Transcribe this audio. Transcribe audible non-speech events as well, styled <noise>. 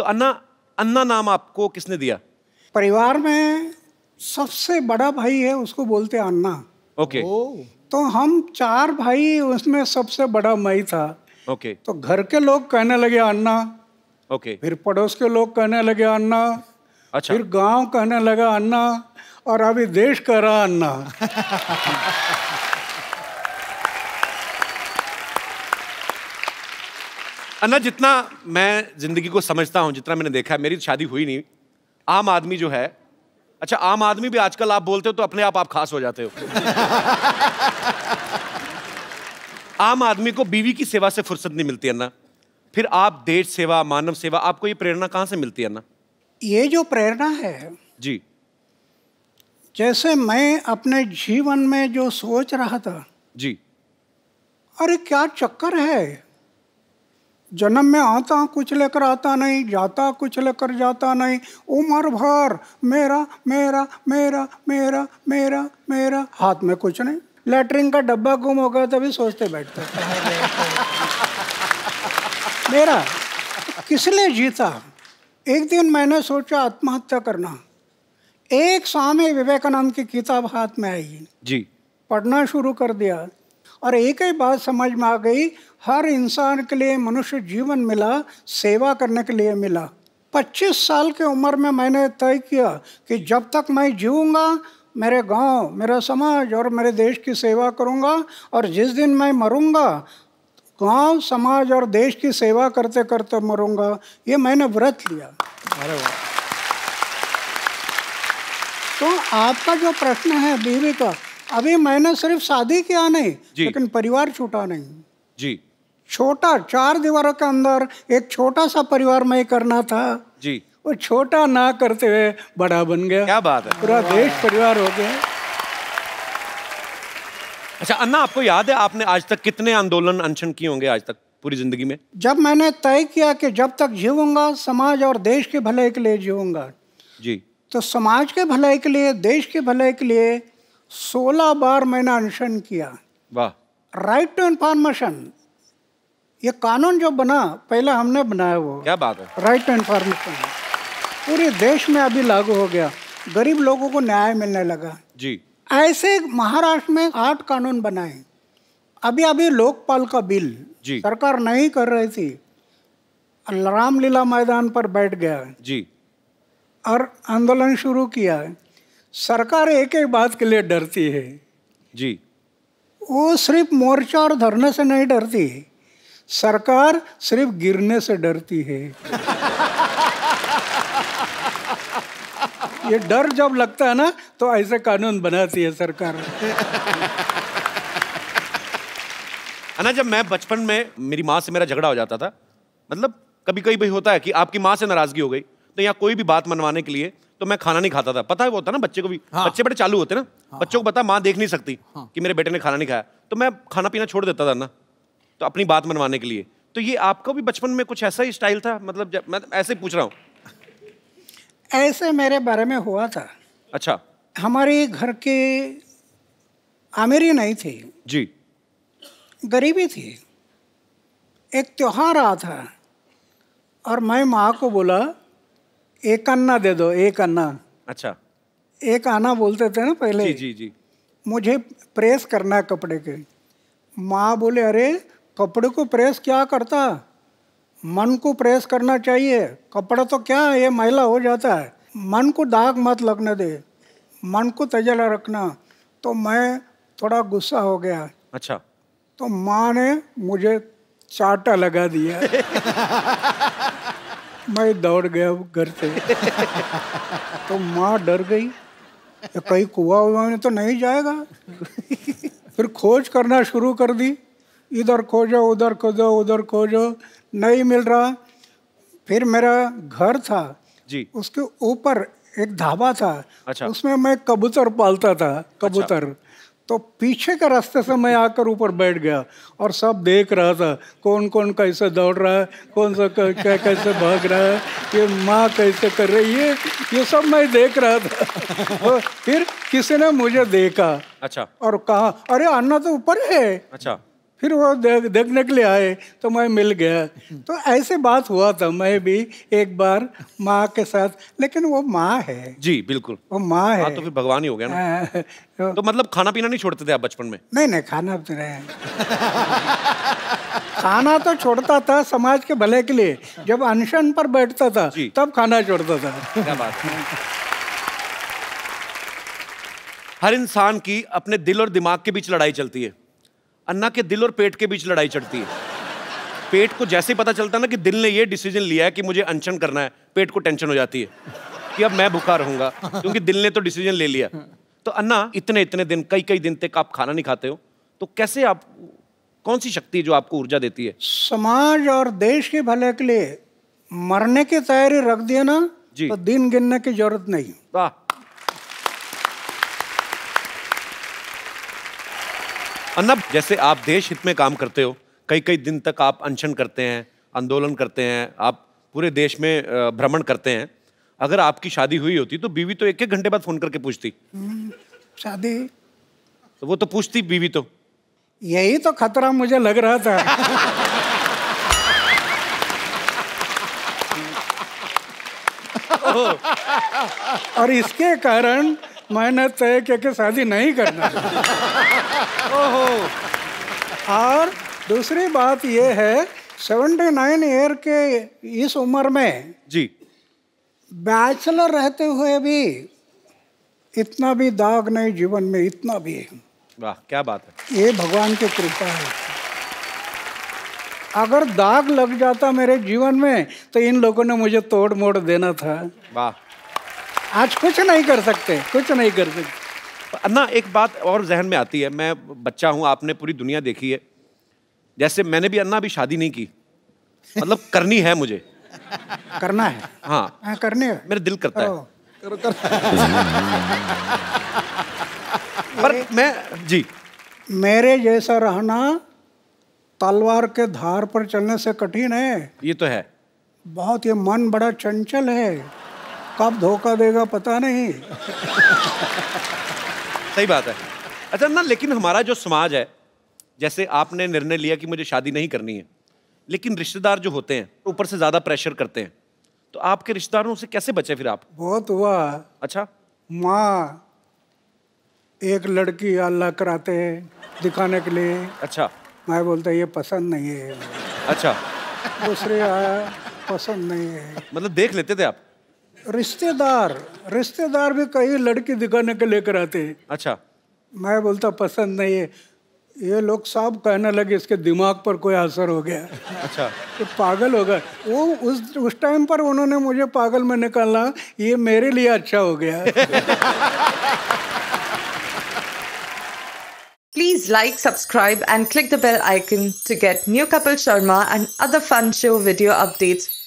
तो अन्ना अन्ना नाम आपको किसने दिया परिवार में सबसे बड़ा भाई है उसको बोलते अन्ना ओके okay. तो हम चार भाई उसमें सबसे बड़ा मई था ओके okay. तो घर के लोग कहने लगे अन्ना ओके okay. फिर पड़ोस के लोग कहने लगे अन्ना अच्छा फिर गांव कहने लगा अन्ना और अभी देश कह रहा अन्ना <laughs> अन्ना जितना मैं ज़िंदगी को समझता हूँ जितना मैंने देखा है मेरी शादी हुई नहीं आम आदमी जो है अच्छा आम आदमी भी आजकल आप बोलते हो तो अपने आप आप खास हो जाते हो <laughs> आम आदमी को बीवी की सेवा से फुर्सत नहीं मिलती अन्ना फिर आप देश सेवा मानव सेवा आपको ये प्रेरणा कहाँ से मिलती है अन्ना ये जो प्रेरणा है जी जैसे मैं अपने जीवन में जो सोच रहा था जी अरे क्या चक्कर है जन्म में आता कुछ लेकर आता नहीं जाता कुछ लेकर जाता नहीं उम्र भर मेरा मेरा मेरा मेरा मेरा मेरा हाथ में कुछ नहीं लेटरिन का डब्बा गुम हो गया तभी सोचते बैठते <laughs> मेरा किस लिए जीता एक दिन मैंने सोचा आत्महत्या करना एक स्वामी विवेकानंद की किताब हाथ में आई जी पढ़ना शुरू कर दिया और एक ही बात समझ में आ गई हर इंसान के लिए मनुष्य जीवन मिला सेवा करने के लिए मिला 25 साल के उम्र में मैंने तय किया कि जब तक मैं जीऊँगा मेरे गांव, मेरा समाज और मेरे देश की सेवा करूँगा और जिस दिन मैं मरूंगा गांव, समाज और देश की सेवा करते करते मरूंगा ये मैंने व्रत लिया अरे वाह तो आपका जो प्रश्न है बीवी का अभी मैंने सिर्फ शादी किया नहीं लेकिन परिवार छूटा नहीं जी छोटा चार दीवारों के अंदर एक छोटा सा परिवार में करना था जी वो छोटा ना करते हुए बड़ा बन गया क्या बात है पूरा देश परिवार हो गया अच्छा अन्ना आपको याद है आपने आज तक कितने आंदोलन अनशन किए होंगे आज तक पूरी जिंदगी में जब मैंने तय किया कि जब तक जीवंगा समाज और देश के भलाई के लिए जीवंगा जी तो समाज के भलाई के लिए देश के भलाई के लिए सोलह बार मैंने अनशन किया वाह राइट टू इन्फॉर्मेशन ये कानून जो बना पहले हमने बनाया वो क्या बात है राइट टू इन्फॉर्मेशन पूरे देश में अभी लागू हो गया गरीब लोगों को न्याय मिलने लगा जी ऐसे महाराष्ट्र में आठ कानून बनाए अभी अभी लोकपाल का बिल जी सरकार नहीं कर रही थी रामलीला मैदान पर बैठ गया जी और आंदोलन शुरू किया सरकार एक एक बात के लिए डरती है जी वो सिर्फ मोर्चा और धरने से नहीं डरती है सरकार सिर्फ गिरने से डरती है ये डर जब लगता है ना तो ऐसे कानून बनाती है सरकार है ना जब मैं बचपन में मेरी माँ से मेरा झगड़ा हो जाता था मतलब कभी कभी भी होता है कि आपकी माँ से नाराजगी हो गई तो यहाँ कोई भी बात मनवाने के लिए तो मैं खाना नहीं खाता था पता है वो होता ना बच्चे को भी हाँ। बच्चे बड़े चालू होते ना हाँ। बच्चों को हाँ। पता माँ देख नहीं सकती हाँ। कि मेरे बेटे ने खाना नहीं खाया तो मैं खाना पीना छोड़ देता था ना तो अपनी बात मनवाने के लिए तो ये आपका भी बचपन में कुछ ऐसा ही स्टाइल था मतलब मैं ऐसे पूछ रहा हूँ ऐसे मेरे बारे में हुआ था अच्छा हमारे घर के आमिरी नहीं थे जी गरीबी थी एक त्यौहार आ था और मैं माँ को बोला एक अन्ना दे दो एक अन्ना अच्छा एक आना बोलते थे ना पहले जी जी जी मुझे प्रेस करना है कपड़े के माँ बोले अरे कपड़े को प्रेस क्या करता मन को प्रेस करना चाहिए कपड़ा तो क्या है ये महिला हो जाता है मन को दाग मत लगने दे मन को तजला रखना तो मैं थोड़ा गुस्सा हो गया अच्छा तो माँ ने मुझे चाटा लगा दिया <laughs> मैं दौड़ गया घर से तो माँ डर गई कहीं कुआ हुआ तो नहीं जाएगा फिर खोज करना शुरू कर दी इधर खोजो उधर खोजो उधर खोजो नहीं मिल रहा फिर मेरा घर था जी उसके ऊपर एक धाबा था अच्छा उसमें मैं कबूतर पालता था अच्छा। कबूतर अच्छा। तो पीछे के रास्ते से मैं आकर ऊपर बैठ गया और सब देख रहा था कौन कौन कैसे दौड़ रहा है कौन सा क्या कैसे भाग रहा है ये माँ कैसे कर रही है ये सब मैं देख रहा था <laughs> तो फिर किसी ने मुझे देखा अच्छा और कहा अरे अन्ना तो ऊपर है अच्छा फिर वो देख देखने के लिए आए तो मैं मिल गया तो ऐसे बात हुआ था मैं भी एक बार माँ के साथ लेकिन वो माँ है जी बिल्कुल वो माँ हाँ, है तो फिर भगवान ही हो गया ना तो, तो मतलब खाना पीना नहीं छोड़ते थे आप बचपन में नहीं नहीं खाना तो खाना तो छोड़ता था समाज के भले के लिए जब अनशन पर बैठता था तब खाना छोड़ता था हर इंसान की अपने दिल और दिमाग के बीच लड़ाई चलती है अन्ना के दिल और पेट के बीच लड़ाई चढ़ती है पेट को जैसे ही पता चलता है ना कि दिल ने ये डिसीजन लिया है कि मुझे अनशन करना है पेट को टेंशन हो जाती है कि अब मैं भूखा रहूंगा क्योंकि दिल ने तो डिसीजन ले लिया तो अन्ना इतने इतने दिन कई कई दिन तक आप खाना नहीं खाते हो तो कैसे आप कौन सी शक्ति जो आपको ऊर्जा देती है समाज और देश के भले के लिए मरने की तैयारी रख दिया ना जी। तो दिन गिनने की जरूरत नहीं वाह अन्नब जैसे आप देश हित में काम करते हो कई कई दिन तक आप अनशन करते हैं आंदोलन करते हैं आप पूरे देश में भ्रमण करते हैं अगर आपकी शादी हुई होती तो बीवी तो एक एक घंटे बाद फोन करके पूछती हम्म, शादी तो वो तो पूछती बीवी तो यही तो खतरा मुझे लग रहा था <laughs> और इसके कारण मैंने तय किया कि शादी नहीं करना <laughs> ओहो और दूसरी बात यह है सेवेंटी नाइन ईयर के इस उम्र में जी बैचलर रहते हुए भी इतना भी दाग नहीं जीवन में इतना भी है वाह क्या बात है ये भगवान की कृपा है अगर दाग लग जाता मेरे जीवन में तो इन लोगों ने मुझे तोड़ मोड़ देना था वाह आज कुछ नहीं कर सकते कुछ नहीं कर सकते अन्ना एक बात और जहन में आती है मैं बच्चा हूँ आपने पूरी दुनिया देखी है जैसे मैंने भी अन्ना अभी शादी नहीं की मतलब करनी है मुझे करना है हाँ, आ, हाँ, करने है। मेरे दिल करता है करो, कर... पर मैं जी मेरे जैसा रहना तलवार के धार पर चलने से कठिन है ये तो है बहुत ये मन बड़ा चंचल है कब धोखा देगा पता नहीं सही बात है अच्छा ना लेकिन हमारा जो समाज है जैसे आपने निर्णय लिया कि मुझे शादी नहीं करनी है लेकिन रिश्तेदार जो होते हैं ऊपर से ज़्यादा प्रेशर करते हैं तो आपके रिश्तेदारों से कैसे बचे फिर आप बहुत हुआ अच्छा माँ एक लड़की अल्लाह कराते हैं दिखाने के लिए अच्छा मैं बोलता ये पसंद नहीं है अच्छा दूसरे आया पसंद नहीं है मतलब देख लेते थे आप रिश्तेदार रिश्तेदार भी कई लड़की दिखाने के लेकर आते हैं अच्छा मैं बोलता पसंद नहीं है ये लोग साहब कहने लगे इसके दिमाग पर कोई असर हो गया अच्छा तो पागल हो गया वो उस उस टाइम पर उन्होंने मुझे पागल में निकालना ये मेरे लिए अच्छा हो गया please like subscribe and click the bell icon to get new Kapil Sharma and other fun show video updates